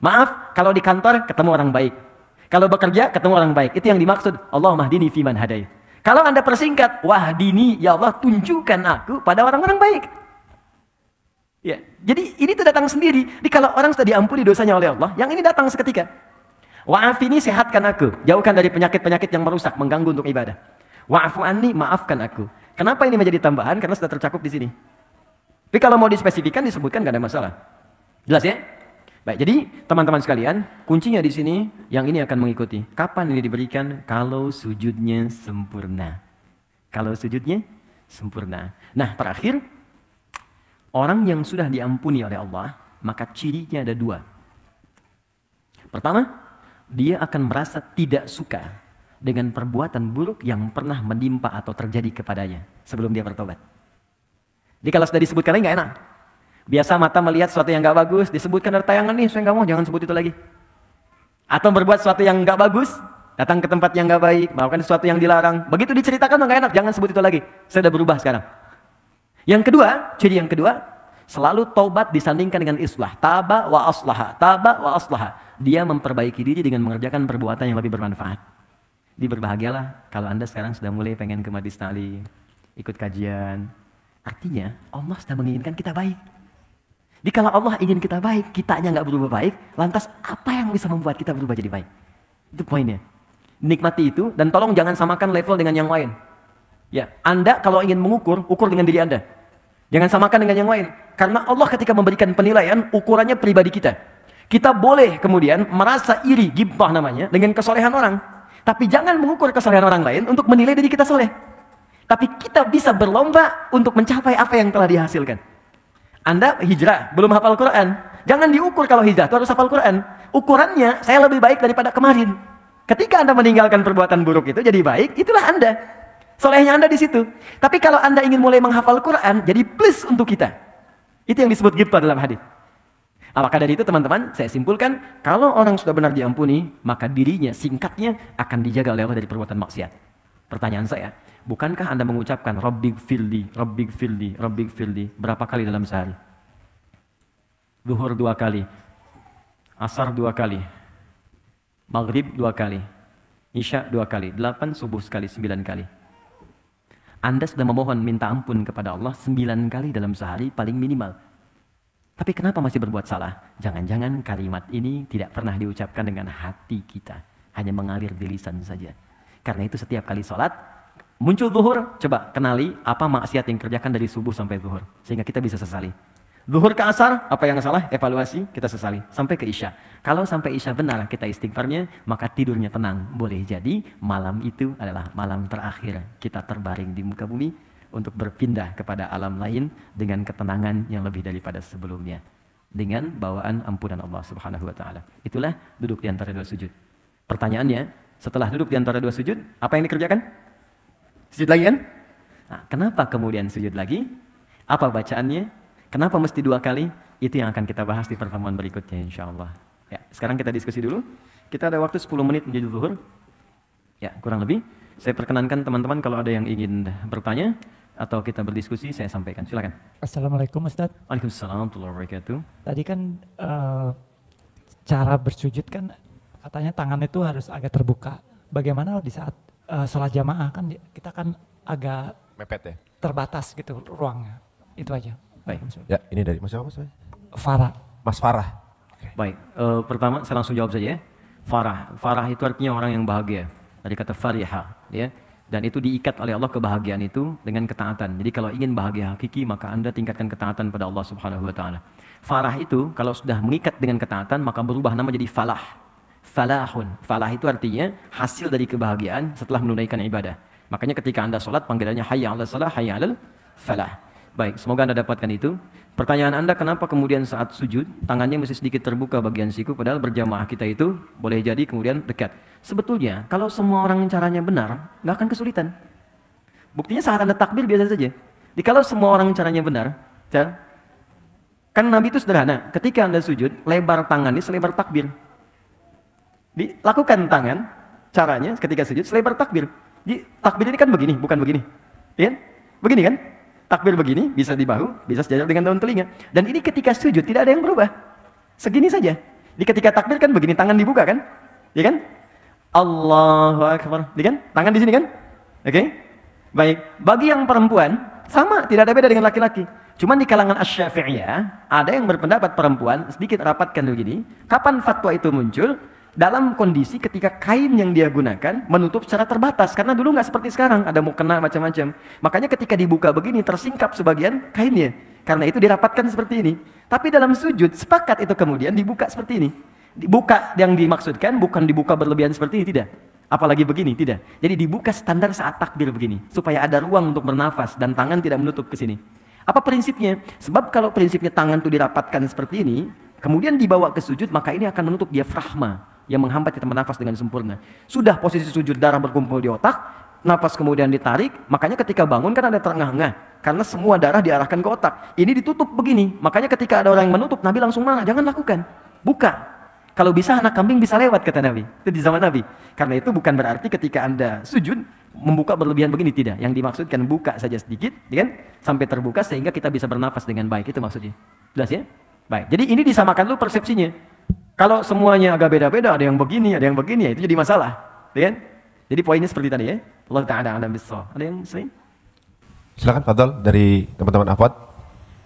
Maaf, kalau di kantor ketemu orang baik. Kalau bekerja ketemu orang baik, itu yang dimaksud Allah mahdini fiman hadai. Kalau Anda persingkat, wahdini ya Allah tunjukkan aku pada orang-orang baik. Ya, jadi ini tuh datang sendiri. Jadi kalau orang sudah diampuni dosanya oleh Allah, yang ini datang seketika. Wa'afini sehatkan aku, jauhkan dari penyakit-penyakit yang merusak, mengganggu untuk ibadah. Wa'afu anni maafkan aku. Kenapa ini menjadi tambahan? Karena sudah tercakup di sini. Tapi kalau mau dispesifikan disebutkan gak ada masalah. Jelas ya? Baik, jadi teman-teman sekalian, kuncinya di sini yang ini akan mengikuti. Kapan ini diberikan? Kalau sujudnya sempurna. Kalau sujudnya sempurna. Nah, terakhir orang yang sudah diampuni oleh Allah, maka cirinya ada dua. Pertama, dia akan merasa tidak suka dengan perbuatan buruk yang pernah menimpa atau terjadi kepadanya sebelum dia bertobat. Jadi kalau sudah disebutkan lagi nggak enak. Biasa mata melihat sesuatu yang gak bagus, disebutkan dari tayangan nih, saya nggak mau, jangan sebut itu lagi. Atau berbuat sesuatu yang gak bagus, datang ke tempat yang gak baik, melakukan sesuatu yang dilarang. Begitu diceritakan gak enak, jangan sebut itu lagi. Saya udah berubah sekarang. Yang kedua, ciri yang kedua, selalu taubat disandingkan dengan islah. Taba wa aslaha, taba wa aslaha. Dia memperbaiki diri dengan mengerjakan perbuatan yang lebih bermanfaat. Jadi berbahagialah kalau Anda sekarang sudah mulai pengen ke Madis Nali, ikut kajian. Artinya Allah sudah menginginkan kita baik. Jadi kalau Allah ingin kita baik, kita kitanya nggak berubah baik, lantas apa yang bisa membuat kita berubah jadi baik? Itu poinnya. Nikmati itu dan tolong jangan samakan level dengan yang lain. Ya, Anda kalau ingin mengukur, ukur dengan diri Anda. Jangan samakan dengan yang lain. Karena Allah ketika memberikan penilaian, ukurannya pribadi kita. Kita boleh kemudian merasa iri, gibah namanya, dengan kesolehan orang. Tapi jangan mengukur kesolehan orang lain untuk menilai diri kita soleh. Tapi kita bisa berlomba untuk mencapai apa yang telah dihasilkan. Anda hijrah, belum hafal Quran. Jangan diukur kalau hijrah, itu harus hafal Quran. Ukurannya, saya lebih baik daripada kemarin. Ketika Anda meninggalkan perbuatan buruk itu jadi baik, itulah Anda. Solehnya Anda di situ. Tapi kalau Anda ingin mulai menghafal Quran, jadi plus untuk kita. Itu yang disebut gitu dalam hadis. Nah, maka dari itu teman-teman, saya simpulkan, kalau orang sudah benar diampuni, maka dirinya singkatnya akan dijaga oleh Allah dari perbuatan maksiat. Pertanyaan saya, Bukankah Anda mengucapkan Rabbig fildi, Rabbig fildi, Rabbig fildi berapa kali dalam sehari? Duhur dua kali, asar dua kali, maghrib dua kali, isya dua kali, delapan subuh sekali, sembilan kali. Anda sudah memohon minta ampun kepada Allah sembilan kali dalam sehari paling minimal. Tapi kenapa masih berbuat salah? Jangan-jangan kalimat ini tidak pernah diucapkan dengan hati kita. Hanya mengalir di lisan saja. Karena itu setiap kali sholat, Muncul zuhur, coba kenali apa maksiat yang kerjakan dari subuh sampai zuhur. Sehingga kita bisa sesali. Zuhur ke asar, apa yang salah, evaluasi, kita sesali. Sampai ke isya. Kalau sampai isya benar kita istighfarnya, maka tidurnya tenang. Boleh jadi malam itu adalah malam terakhir kita terbaring di muka bumi untuk berpindah kepada alam lain dengan ketenangan yang lebih daripada sebelumnya. Dengan bawaan ampunan Allah subhanahu wa ta'ala. Itulah duduk di antara dua sujud. Pertanyaannya, setelah duduk di antara dua sujud, apa yang dikerjakan? Sujud lagi kan? Nah, kenapa kemudian sujud lagi? Apa bacaannya? Kenapa mesti dua kali? Itu yang akan kita bahas di pertemuan berikutnya insya Allah. Ya, sekarang kita diskusi dulu. Kita ada waktu 10 menit menjadi zuhur. Ya, kurang lebih. Saya perkenankan teman-teman kalau ada yang ingin bertanya atau kita berdiskusi, saya sampaikan. Silakan. Assalamualaikum Ustaz. Waalaikumsalam warahmatullahi wabarakatuh. Tadi kan uh, cara bersujud kan katanya tangan itu harus agak terbuka. Bagaimana di saat uh, sholat jamaah kan kita kan agak mepet ya terbatas gitu ruangnya itu aja baik ya ini dari mas siapa mas Farah mas Farah okay. baik uh, pertama saya langsung jawab saja ya Farah Farah itu artinya orang yang bahagia dari kata fariha ya dan itu diikat oleh Allah kebahagiaan itu dengan ketaatan. Jadi kalau ingin bahagia hakiki maka Anda tingkatkan ketaatan pada Allah Subhanahu wa taala. Farah itu kalau sudah mengikat dengan ketaatan maka berubah nama jadi falah falahun. Falah itu artinya hasil dari kebahagiaan setelah menunaikan ibadah. Makanya ketika Anda sholat panggilannya hayya ala salah, hayya 'alal falah. Baik, semoga Anda dapatkan itu. Pertanyaan Anda kenapa kemudian saat sujud tangannya masih sedikit terbuka bagian siku padahal berjamaah kita itu boleh jadi kemudian dekat. Sebetulnya kalau semua orang caranya benar, nggak akan kesulitan. Buktinya saat Anda takbir biasa saja. Jadi kalau semua orang caranya benar, ya, kan Nabi itu sederhana. Ketika Anda sujud, lebar tangannya selebar takbir. Dilakukan tangan, caranya ketika sujud selebar takbir. di takbir ini kan begini, bukan begini. Ya? Begini kan? Takbir begini, bisa di bahu, bisa sejajar dengan daun telinga. Dan ini ketika sujud tidak ada yang berubah. Segini saja. Di ketika takbir kan begini, tangan dibuka kan? Ya kan? Allahu Akbar. Ya kan? Tangan di sini kan? Oke? Okay? Baik. Bagi yang perempuan, sama, tidak ada beda dengan laki-laki. Cuman di kalangan asy ada yang berpendapat perempuan sedikit rapatkan begini. Kapan fatwa itu muncul? dalam kondisi ketika kain yang dia gunakan menutup secara terbatas karena dulu nggak seperti sekarang ada mau kena macam-macam makanya ketika dibuka begini tersingkap sebagian kainnya karena itu dirapatkan seperti ini tapi dalam sujud sepakat itu kemudian dibuka seperti ini dibuka yang dimaksudkan bukan dibuka berlebihan seperti ini tidak apalagi begini tidak jadi dibuka standar saat takbir begini supaya ada ruang untuk bernafas dan tangan tidak menutup ke sini apa prinsipnya sebab kalau prinsipnya tangan itu dirapatkan seperti ini kemudian dibawa ke sujud maka ini akan menutup dia frahma yang menghambat kita bernafas dengan sempurna. Sudah posisi sujud darah berkumpul di otak, nafas kemudian ditarik, makanya ketika bangun kan ada terengah-engah karena semua darah diarahkan ke otak. Ini ditutup begini, makanya ketika ada orang yang menutup Nabi langsung marah, jangan lakukan. Buka. Kalau bisa anak kambing bisa lewat kata Nabi. Itu di zaman Nabi. Karena itu bukan berarti ketika Anda sujud membuka berlebihan begini tidak. Yang dimaksudkan buka saja sedikit, kan? Sampai terbuka sehingga kita bisa bernafas dengan baik. Itu maksudnya. Jelas ya? Baik. Jadi ini disamakan dulu persepsinya. Kalau semuanya agak beda-beda, ada yang begini, ada yang begini, ya, itu jadi masalah. Ya kan? Jadi poinnya seperti tadi ya. Allah Ta'ala alam Ada yang sering? Silakan Fadal dari teman-teman Afad.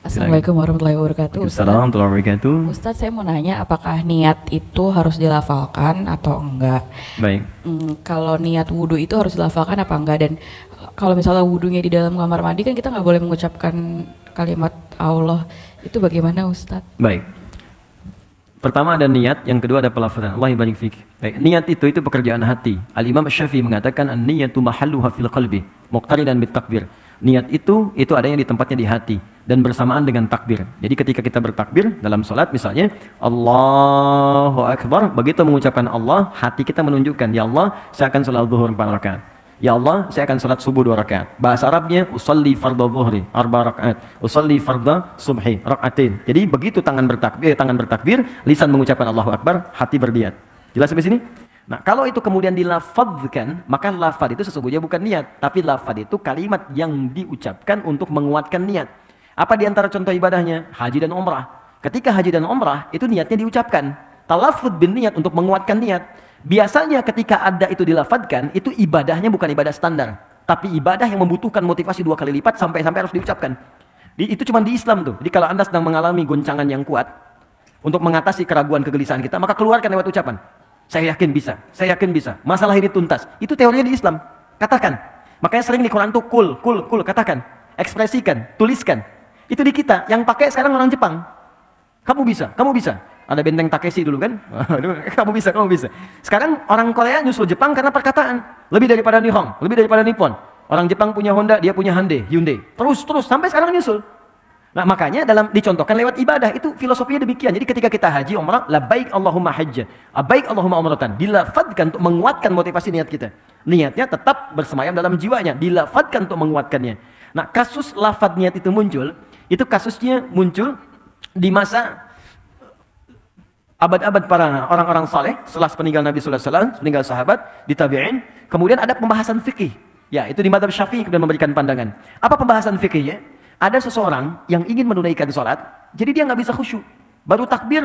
Assalamualaikum warahmatullahi wabarakatuh. Assalamualaikum warahmatullahi wabarakatuh. Ustadz saya mau nanya apakah niat itu harus dilafalkan atau enggak? Baik. Hmm, kalau niat wudhu itu harus dilafalkan apa enggak? Dan eh, kalau misalnya wudhunya di dalam kamar mandi kan kita nggak boleh mengucapkan kalimat Allah. Itu bagaimana Ustadz? Baik. Pertama ada niat, yang kedua ada pelafalan Allah barik fik. Baik, niat itu itu pekerjaan hati. Al Imam Syafi'i mengatakan an-niyatu mahalluha fil qalbi, muqtarinan bit takbir. Niat itu itu yang di tempatnya di hati dan bersamaan dengan takbir. Jadi ketika kita bertakbir dalam salat misalnya Allahu akbar, begitu mengucapkan Allah, hati kita menunjukkan ya Allah, saya akan salat zuhur 4 rakaat. Ya Allah, saya akan sholat subuh dua rakaat. Bahasa Arabnya usalli fardhu dhuhri arba rakaat, Usalli fardhu subhi rakaatin. Jadi begitu tangan bertakbir, eh, tangan bertakbir, lisan mengucapkan Allahu Akbar, hati berniat. Jelas sampai sini? Nah, kalau itu kemudian dilafadzkan, maka lafad itu sesungguhnya bukan niat, tapi lafad itu kalimat yang diucapkan untuk menguatkan niat. Apa di antara contoh ibadahnya? Haji dan umrah. Ketika haji dan umrah, itu niatnya diucapkan. Talafud bin niat untuk menguatkan niat. Biasanya ketika ada itu dilafadkan, itu ibadahnya bukan ibadah standar. Tapi ibadah yang membutuhkan motivasi dua kali lipat sampai-sampai harus diucapkan. Di, itu cuma di Islam tuh. Jadi kalau Anda sedang mengalami goncangan yang kuat, untuk mengatasi keraguan kegelisahan kita, maka keluarkan lewat ucapan. Saya yakin bisa, saya yakin bisa. Masalah ini tuntas. Itu teorinya di Islam. Katakan. Makanya sering di Quran tuh kul, kul, kul. Katakan. Ekspresikan, tuliskan. Itu di kita. Yang pakai sekarang orang Jepang. Kamu bisa, kamu bisa. Ada benteng Takeshi dulu kan? kamu bisa, kamu bisa. Sekarang orang Korea nyusul Jepang karena perkataan. Lebih daripada Nihon, lebih daripada Nippon. Orang Jepang punya Honda, dia punya Hyundai, Hyundai. Terus, terus, sampai sekarang nyusul. Nah makanya dalam dicontohkan lewat ibadah itu filosofinya demikian. Jadi ketika kita haji umrah, la baik Allahumma hajja, la baik Allahumma umratan. Dilafadkan untuk menguatkan motivasi niat kita. Niatnya tetap bersemayam dalam jiwanya, dilafadkan untuk menguatkannya. Nah kasus lafad niat itu muncul, itu kasusnya muncul di masa eh, abad-abad para orang-orang saleh setelah peninggal Nabi sallallahu alaihi wasallam, peninggal sahabat, di kemudian ada pembahasan fikih. Ya, itu di madhab Syafi'i kemudian memberikan pandangan. Apa pembahasan fikihnya? Ada seseorang yang ingin menunaikan sholat jadi dia nggak bisa khusyuk. Baru takbir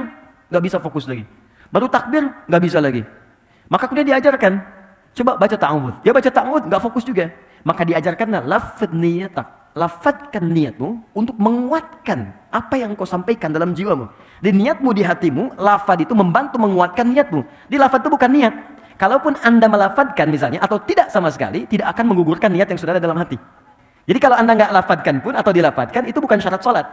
nggak bisa fokus lagi. Baru takbir nggak bisa lagi. Maka kemudian diajarkan, coba baca ta'awud. Dia baca ta'awud nggak fokus juga. Maka diajarkanlah lafidz niyatak lafatkan niatmu untuk menguatkan apa yang kau sampaikan dalam jiwamu. Di niatmu di hatimu, lafad itu membantu menguatkan niatmu. Di lafad itu bukan niat. Kalaupun Anda melafadkan misalnya atau tidak sama sekali, tidak akan menggugurkan niat yang sudah ada dalam hati. Jadi kalau Anda nggak lafadkan pun atau dilafadkan itu bukan syarat sholat.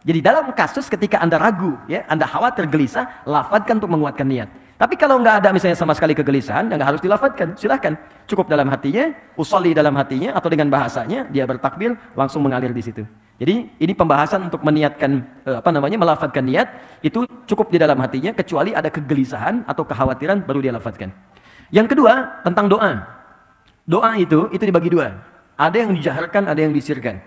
Jadi dalam kasus ketika Anda ragu, ya, Anda khawatir gelisah, lafadkan untuk menguatkan niat. Tapi kalau nggak ada misalnya sama sekali kegelisahan, yang nggak harus dilafatkan. Silahkan. Cukup dalam hatinya, usali dalam hatinya, atau dengan bahasanya, dia bertakbir, langsung mengalir di situ. Jadi ini pembahasan untuk meniatkan, eh, apa namanya, melafatkan niat, itu cukup di dalam hatinya, kecuali ada kegelisahan atau kekhawatiran, baru dia lafatkan. Yang kedua, tentang doa. Doa itu, itu dibagi dua. Ada yang dijaharkan, ada yang disirkan.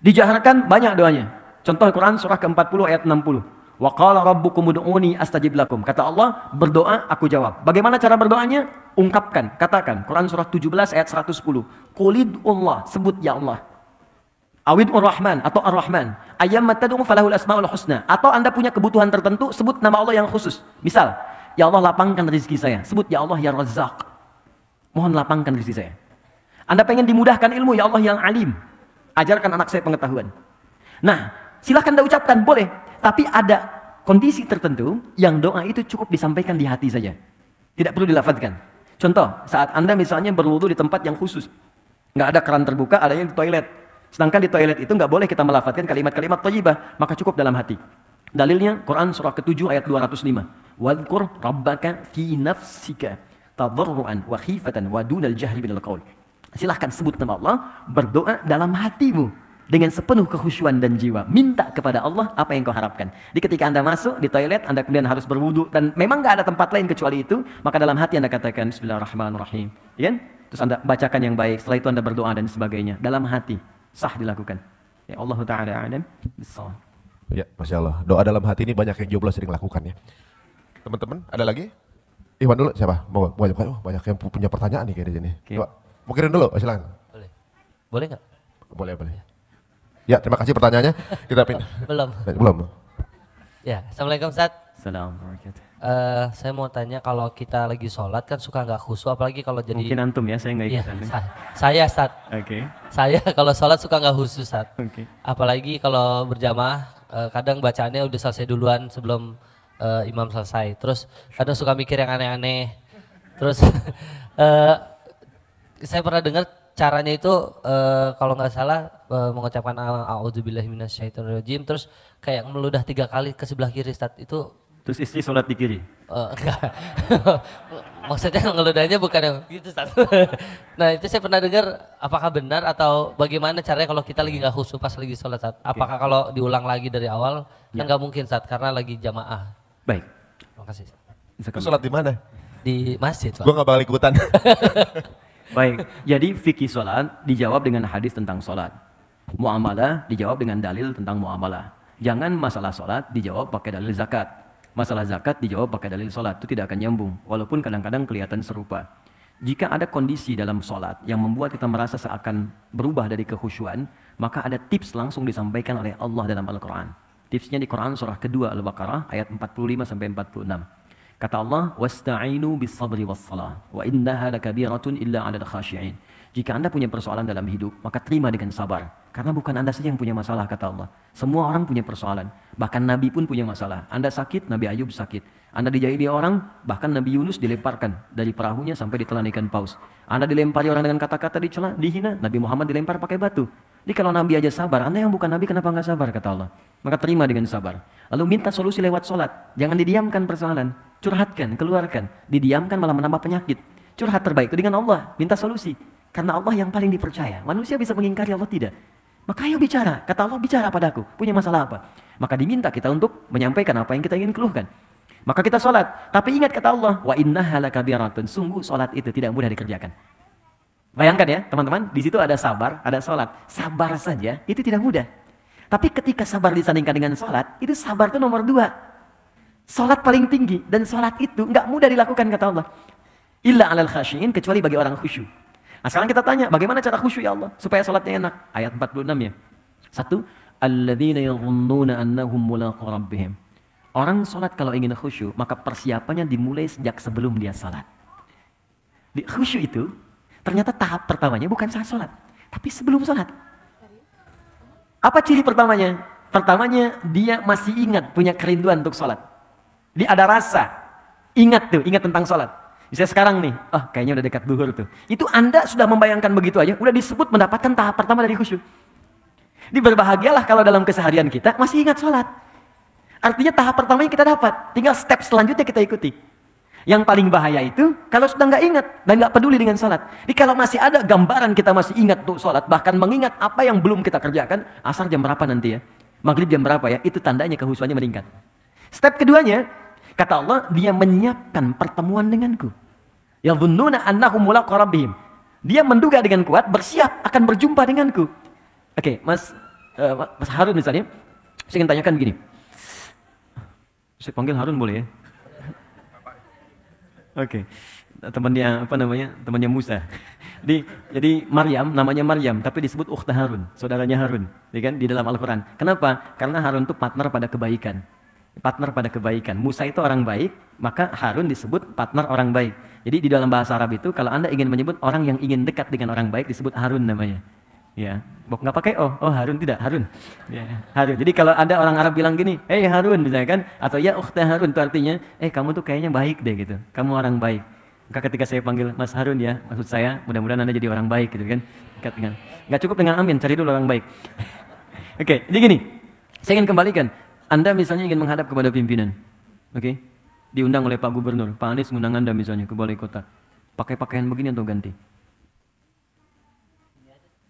Dijaharkan banyak doanya. Contoh Quran surah ke-40 ayat 60. Wa qala rabbukum ud'uni astajib lakum. Kata Allah, berdoa aku jawab. Bagaimana cara berdoanya? Ungkapkan, katakan. Quran surah 17 ayat 110. Qulid Allah, sebut ya Allah. Awid rahman atau Ar-Rahman. Ayam matadum falahul asmaul husna. Atau Anda punya kebutuhan tertentu, sebut nama Allah yang khusus. Misal, ya Allah lapangkan rezeki saya. Sebut ya Allah ya Razzaq. Mohon lapangkan rezeki saya. Anda pengen dimudahkan ilmu, ya Allah yang alim. Ajarkan anak saya pengetahuan. Nah, silahkan Anda ucapkan, boleh. Tapi ada kondisi tertentu yang doa itu cukup disampaikan di hati saja. Tidak perlu dilafatkan. Contoh, saat Anda misalnya berwudu di tempat yang khusus. Nggak ada keran terbuka, adanya di toilet. Sedangkan di toilet itu nggak boleh kita melafatkan kalimat-kalimat thayyibah, maka cukup dalam hati. Dalilnya Quran surah ke-7 ayat 205. Wadkur rabbaka fi nafsika tadarruan wa khifatan wa dunal jahri minal qaul. Silahkan sebut nama Allah, berdoa dalam hatimu dengan sepenuh kehusyuan dan jiwa. Minta kepada Allah apa yang kau harapkan. Di ketika Anda masuk di toilet, Anda kemudian harus berwudu dan memang nggak ada tempat lain kecuali itu, maka dalam hati Anda katakan bismillahirrahmanirrahim. Ya kan? Terus Anda bacakan yang baik, setelah itu Anda berdoa dan sebagainya. Dalam hati sah dilakukan. Ya Allah taala alam. Ya, Masya Allah. Doa dalam hati ini banyak yang jomblo sering lakukan ya. Teman-teman, ada lagi? Iwan dulu siapa? Mau banyak, oh, banyak yang punya pertanyaan nih kayaknya ini. Okay. Coba, mungkin dulu, silakan. Boleh. Boleh nggak? Boleh, boleh. Ya. Ya, terima kasih pertanyaannya. Kita pindah. Belum. Eh, belum. Ya, Assalamualaikum Ustaz. Assalamualaikum. Uh, saya mau tanya kalau kita lagi sholat kan suka nggak khusyuk apalagi kalau jadi mungkin antum ya saya nggak iya, ikutan ya, sa saya Ustaz oke okay. saya kalau sholat suka nggak khusyuk Ustaz oke okay. apalagi kalau berjamaah uh, kadang bacaannya udah selesai duluan sebelum uh, imam selesai terus kadang suka mikir yang aneh-aneh terus uh, saya pernah dengar caranya itu uh, kalau nggak salah uh, mengucapkan a'udzubillahiminasyaitonirrajim terus kayak meludah tiga kali ke sebelah kiri Ustaz itu terus istri sholat di kiri? Uh, enggak. Maksudnya ngeludahnya bukan yang gitu Ustaz. nah itu saya pernah dengar apakah benar atau bagaimana caranya kalau kita lagi nggak khusus pas lagi sholat Ustaz? Apakah okay. kalau diulang lagi dari awal kan ya. kan nggak mungkin Ustaz karena lagi jamaah. Baik. Terima kasih. Sholat di mana? Di masjid Pak. Gue nggak balik hutan. Baik, jadi fikih sholat dijawab dengan hadis tentang sholat. Muamalah dijawab dengan dalil tentang muamalah. Jangan masalah sholat dijawab pakai dalil zakat. Masalah zakat dijawab pakai dalil sholat itu tidak akan nyambung, walaupun kadang-kadang kelihatan serupa. Jika ada kondisi dalam sholat yang membuat kita merasa seakan berubah dari kehusuan, maka ada tips langsung disampaikan oleh Allah dalam Al-Quran. Tipsnya di Quran surah kedua Al-Baqarah ayat 45 sampai 46. Kata Allah, wasta'inu bis sabri was salah. Wa innaha lakabiratun illa ala khashi'in. Jika anda punya persoalan dalam hidup, maka terima dengan sabar. Karena bukan Anda saja yang punya masalah, kata Allah. Semua orang punya persoalan. Bahkan Nabi pun punya masalah. Anda sakit, Nabi Ayub sakit. Anda dijahili orang, bahkan Nabi Yunus dilemparkan dari perahunya sampai ditelan ikan paus. Anda dilempari orang dengan kata-kata dicela, dihina. Nabi Muhammad dilempar pakai batu. Jadi kalau Nabi aja sabar, Anda yang bukan Nabi kenapa nggak sabar, kata Allah. Maka terima dengan sabar. Lalu minta solusi lewat sholat. Jangan didiamkan persoalan. Curhatkan, keluarkan. Didiamkan malah menambah penyakit. Curhat terbaik itu dengan Allah. Minta solusi. Karena Allah yang paling dipercaya. Manusia bisa mengingkari Allah tidak. Maka ayo bicara, kata Allah bicara padaku, punya masalah apa? Maka diminta kita untuk menyampaikan apa yang kita ingin keluhkan. Maka kita sholat, tapi ingat kata Allah, wa inna halakabiratun, sungguh sholat itu tidak mudah dikerjakan. Bayangkan ya teman-teman, di situ ada sabar, ada sholat. Sabar saja, itu tidak mudah. Tapi ketika sabar disandingkan dengan sholat, itu sabar itu nomor dua. Sholat paling tinggi dan sholat itu nggak mudah dilakukan kata Allah. Illa alal khasyin kecuali bagi orang khusyuk. Nah sekarang kita tanya, bagaimana cara khusyuk ya Allah? Supaya sholatnya enak. Ayat 46 ya. Satu, Alladzina annahum rabbihim. Orang sholat kalau ingin khusyuk, maka persiapannya dimulai sejak sebelum dia sholat. Di khusyuk itu, ternyata tahap pertamanya bukan saat sholat, tapi sebelum sholat. Apa ciri pertamanya? Pertamanya dia masih ingat punya kerinduan untuk sholat. Dia ada rasa, ingat tuh, ingat tentang sholat. Bisa sekarang nih, oh kayaknya udah dekat duhur tuh. Itu Anda sudah membayangkan begitu aja, udah disebut mendapatkan tahap pertama dari khusyuk. Diberbahagialah kalau dalam keseharian kita masih ingat sholat. Artinya tahap pertamanya kita dapat, tinggal step selanjutnya kita ikuti. Yang paling bahaya itu kalau sudah nggak ingat dan nggak peduli dengan sholat. Jadi kalau masih ada gambaran kita masih ingat untuk sholat, bahkan mengingat apa yang belum kita kerjakan, asar jam berapa nanti ya, maghrib jam berapa ya, itu tandanya kehusuannya meningkat. Step keduanya, Kata Allah, dia menyiapkan pertemuan denganku. Ya dhununa annahum mulaqo rabbihim. Dia menduga dengan kuat bersiap akan berjumpa denganku. Oke, okay, Mas uh, Mas Harun misalnya, saya ingin tanyakan begini. Saya panggil Harun boleh ya? Oke. Okay. Temannya apa namanya? Temannya Musa. Jadi, jadi Maryam namanya Maryam tapi disebut ukhta Harun, saudaranya Harun, ya kan di dalam Al-Qur'an. Kenapa? Karena Harun itu partner pada kebaikan partner pada kebaikan. Musa itu orang baik, maka Harun disebut partner orang baik. Jadi di dalam bahasa Arab itu kalau Anda ingin menyebut orang yang ingin dekat dengan orang baik disebut Harun namanya. Ya, bok nggak pakai oh, oh Harun tidak Harun. Ya, Harun. Jadi kalau ada orang Arab bilang gini, "Hey Harun," misalnya kan atau "Ya ukhti Harun" itu artinya, "Eh, kamu tuh kayaknya baik deh" gitu. "Kamu orang baik." Maka ketika saya panggil Mas Harun ya, maksud saya mudah-mudahan Anda jadi orang baik gitu kan. Dekat dengan. Nggak cukup dengan amin, cari dulu orang baik. Oke, okay, jadi gini. Saya ingin kembalikan anda misalnya ingin menghadap kepada pimpinan, oke? Okay? Diundang oleh Pak Gubernur, Pak Anies mengundang Anda misalnya ke balai kota. Pakai pakaian begini atau ganti?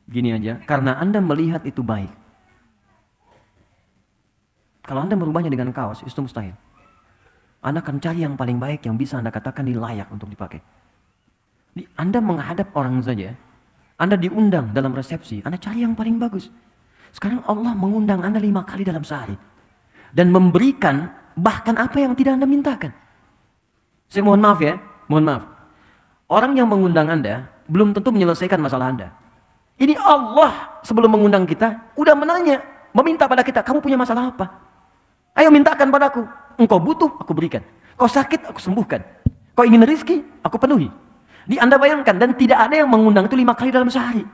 Gini aja, karena Anda melihat itu baik. Kalau Anda merubahnya dengan kaos, itu mustahil. Anda akan cari yang paling baik yang bisa Anda katakan ini layak untuk dipakai. Anda menghadap orang saja, Anda diundang dalam resepsi, Anda cari yang paling bagus. Sekarang Allah mengundang Anda lima kali dalam sehari dan memberikan bahkan apa yang tidak Anda mintakan. Saya mohon maaf ya, mohon maaf. Orang yang mengundang Anda belum tentu menyelesaikan masalah Anda. Ini Allah sebelum mengundang kita udah menanya, meminta pada kita, kamu punya masalah apa? Ayo mintakan padaku. Engkau butuh, aku berikan. Kau sakit, aku sembuhkan. Kau ingin rizki, aku penuhi. Di Anda bayangkan, dan tidak ada yang mengundang itu lima kali dalam sehari.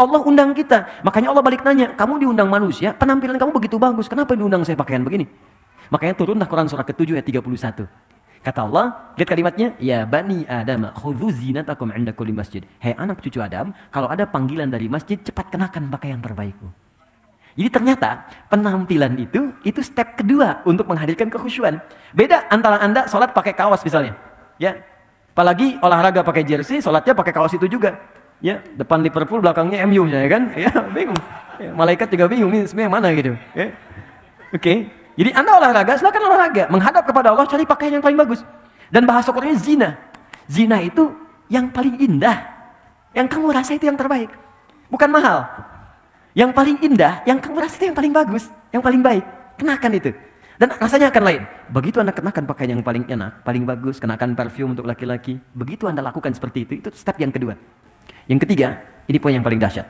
Allah undang kita. Makanya Allah balik nanya, kamu diundang manusia, penampilan kamu begitu bagus, kenapa diundang saya pakaian begini? Makanya turunlah Quran surah ke-7 ayat 31. Kata Allah, lihat kalimatnya, ya bani Adam, khudhu zinatakum inda kulli masjid. Hai anak cucu Adam, kalau ada panggilan dari masjid, cepat kenakan pakaian terbaikmu. Jadi ternyata penampilan itu itu step kedua untuk menghadirkan kekhusyuan. Beda antara Anda sholat pakai kaos misalnya. Ya. Apalagi olahraga pakai jersey, sholatnya pakai kaos itu juga ya depan Liverpool belakangnya MU nya ya kan ya bingung ya, malaikat juga bingung ini sebenarnya mana gitu ya. oke okay. jadi anda olahraga silakan olahraga menghadap kepada Allah cari pakaian yang paling bagus dan bahasa Qurannya zina zina itu yang paling indah yang kamu rasa itu yang terbaik bukan mahal yang paling indah yang kamu rasa itu yang paling bagus yang paling baik kenakan itu dan rasanya akan lain. Begitu Anda kenakan pakaian yang paling enak, paling bagus, kenakan parfum untuk laki-laki. Begitu Anda lakukan seperti itu, itu step yang kedua. Yang ketiga, ini poin yang paling dahsyat.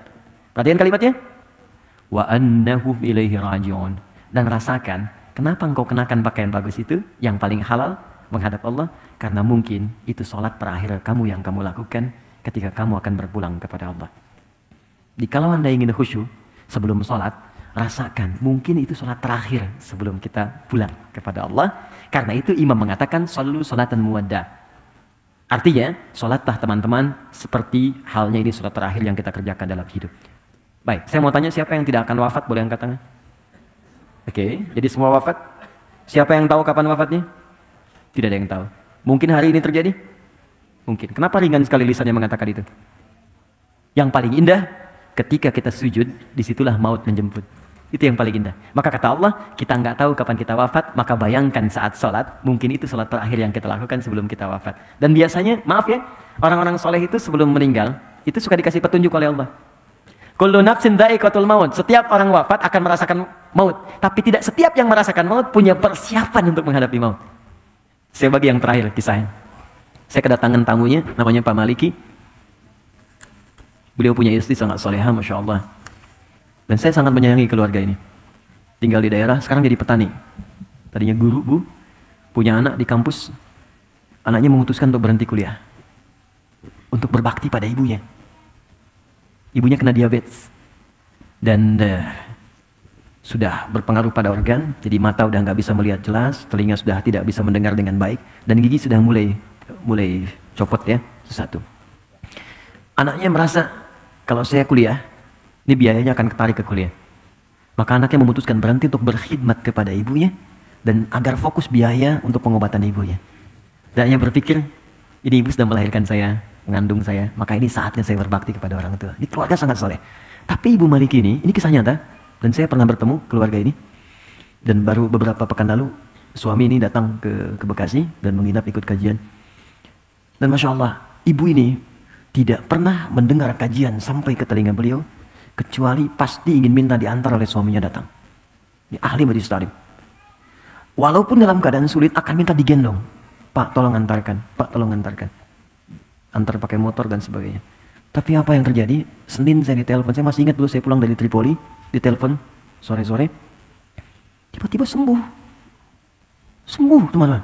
Perhatian kalimatnya. Wa annahu ilaihi raji'un. Dan rasakan, kenapa engkau kenakan pakaian bagus itu yang paling halal menghadap Allah? Karena mungkin itu sholat terakhir kamu yang kamu lakukan ketika kamu akan berpulang kepada Allah. Dikalau anda ingin khusyuk sebelum sholat, rasakan mungkin itu sholat terakhir sebelum kita pulang kepada Allah. Karena itu imam mengatakan, Sallu sholatan muwadda Artinya, sholatlah teman-teman seperti halnya ini sholat terakhir yang kita kerjakan dalam hidup. Baik, saya mau tanya siapa yang tidak akan wafat, boleh angkat tangan? Oke, okay, jadi semua wafat. Siapa yang tahu kapan wafatnya? Tidak ada yang tahu. Mungkin hari ini terjadi? Mungkin. Kenapa ringan sekali lisannya mengatakan itu? Yang paling indah, ketika kita sujud, disitulah maut menjemput. Itu yang paling indah. Maka kata Allah, kita nggak tahu kapan kita wafat, maka bayangkan saat sholat, mungkin itu sholat terakhir yang kita lakukan sebelum kita wafat. Dan biasanya, maaf ya, orang-orang soleh itu sebelum meninggal, itu suka dikasih petunjuk oleh Allah. Kullu nafsin dha'iqatul maut. Setiap orang wafat akan merasakan maut. Tapi tidak setiap yang merasakan maut punya persiapan untuk menghadapi maut. Saya bagi yang terakhir kisahnya. Saya kedatangan tamunya, namanya Pak Maliki. Beliau punya istri sangat solehah, Masya Allah. Dan saya sangat menyayangi keluarga ini. Tinggal di daerah, sekarang jadi petani. Tadinya guru, bu, punya anak di kampus. Anaknya memutuskan untuk berhenti kuliah. Untuk berbakti pada ibunya. Ibunya kena diabetes. Dan uh, sudah berpengaruh pada organ, jadi mata udah nggak bisa melihat jelas, telinga sudah tidak bisa mendengar dengan baik, dan gigi sudah mulai mulai copot ya, satu. Anaknya merasa kalau saya kuliah, ini biayanya akan ketarik ke kuliah. Maka anaknya memutuskan berhenti untuk berkhidmat kepada ibunya dan agar fokus biaya untuk pengobatan ibunya. Dan ia berpikir, ini ibu sudah melahirkan saya, mengandung saya, maka ini saatnya saya berbakti kepada orang tua. Ini keluarga sangat soleh. Tapi Ibu Malik ini, ini kisah nyata, dan saya pernah bertemu keluarga ini, dan baru beberapa pekan lalu suami ini datang ke, ke Bekasi dan menginap ikut kajian. Dan Masya Allah, ibu ini tidak pernah mendengar kajian sampai ke telinga beliau, kecuali pasti ingin minta diantar oleh suaminya datang. Ini ahli hadis tarif. Walaupun dalam keadaan sulit akan minta digendong. Pak tolong antarkan, Pak tolong antarkan. Antar pakai motor dan sebagainya. Tapi apa yang terjadi? Senin saya ditelepon, saya masih ingat dulu saya pulang dari Tripoli, ditelepon sore-sore. Tiba-tiba sembuh. Sembuh teman-teman.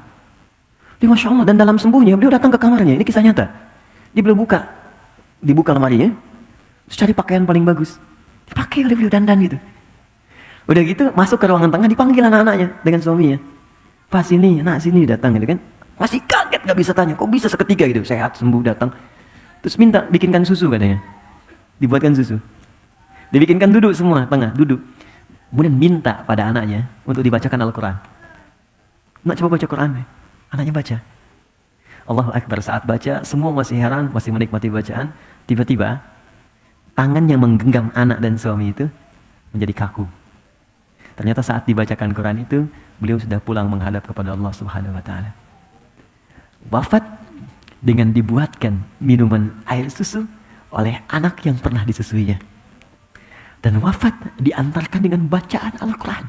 Di Masya Allah dan dalam sembuhnya beliau datang ke kamarnya, ini kisah nyata. Dia beliau buka, dibuka lemarinya, Terus cari pakaian paling bagus. Dipakai oleh beliau dandan gitu. Udah gitu masuk ke ruangan tengah dipanggil anak-anaknya dengan suaminya. Pas sini, anak sini datang gitu kan. Masih kaget gak bisa tanya, kok bisa seketika gitu. Sehat, sembuh, datang. Terus minta bikinkan susu katanya. Dibuatkan susu. Dibikinkan duduk semua tengah, duduk. Kemudian minta pada anaknya untuk dibacakan Al-Quran. Nak coba baca Quran. Anaknya baca. Allahu Akbar saat baca, semua masih heran, masih menikmati bacaan. Tiba-tiba tangan yang menggenggam anak dan suami itu menjadi kaku. Ternyata saat dibacakan Quran itu, beliau sudah pulang menghadap kepada Allah Subhanahu wa taala. Wafat dengan dibuatkan minuman air susu oleh anak yang pernah disusuinya. Dan wafat diantarkan dengan bacaan Al-Quran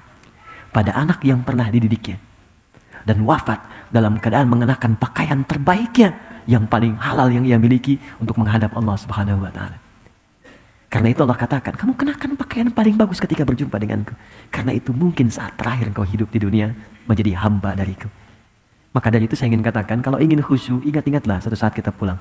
pada anak yang pernah dididiknya. Dan wafat dalam keadaan mengenakan pakaian terbaiknya yang paling halal yang ia miliki untuk menghadap Allah Subhanahu wa taala. Karena itu Allah katakan, kamu kenakan pakaian paling bagus ketika berjumpa denganku. Karena itu mungkin saat terakhir engkau hidup di dunia menjadi hamba dariku. Maka dari itu saya ingin katakan, kalau ingin khusyuk, ingat-ingatlah satu saat kita pulang.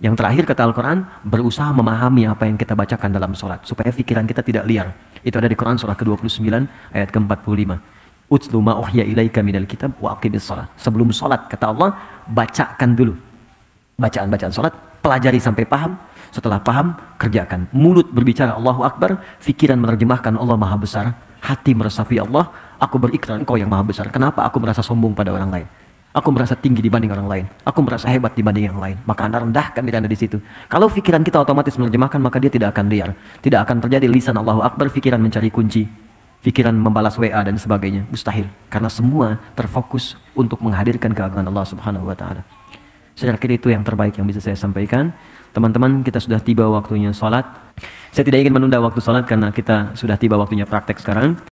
Yang terakhir kata Al-Quran, berusaha memahami apa yang kita bacakan dalam sholat. Supaya pikiran kita tidak liar. Itu ada di Quran surah ke-29 ayat ke-45. Utslu ma ilaika minal kitab wa aqibis sholat. Sebelum sholat, kata Allah, bacakan dulu bacaan-bacaan sholat, pelajari sampai paham. Setelah paham, kerjakan. Mulut berbicara Allahu Akbar, fikiran menerjemahkan Allah Maha Besar, hati meresapi Allah, aku berikrar engkau yang Maha Besar. Kenapa aku merasa sombong pada orang lain? Aku merasa tinggi dibanding orang lain. Aku merasa hebat dibanding yang lain. Maka Anda rendahkan diri Anda di situ. Kalau fikiran kita otomatis menerjemahkan, maka dia tidak akan liar. Tidak akan terjadi lisan Allahu Akbar, fikiran mencari kunci. fikiran membalas WA dan sebagainya. Mustahil. Karena semua terfokus untuk menghadirkan keagungan Allah subhanahu wa ta'ala. Saya yakin itu yang terbaik yang bisa saya sampaikan. Teman-teman, kita sudah tiba waktunya sholat. Saya tidak ingin menunda waktu sholat karena kita sudah tiba waktunya praktek sekarang.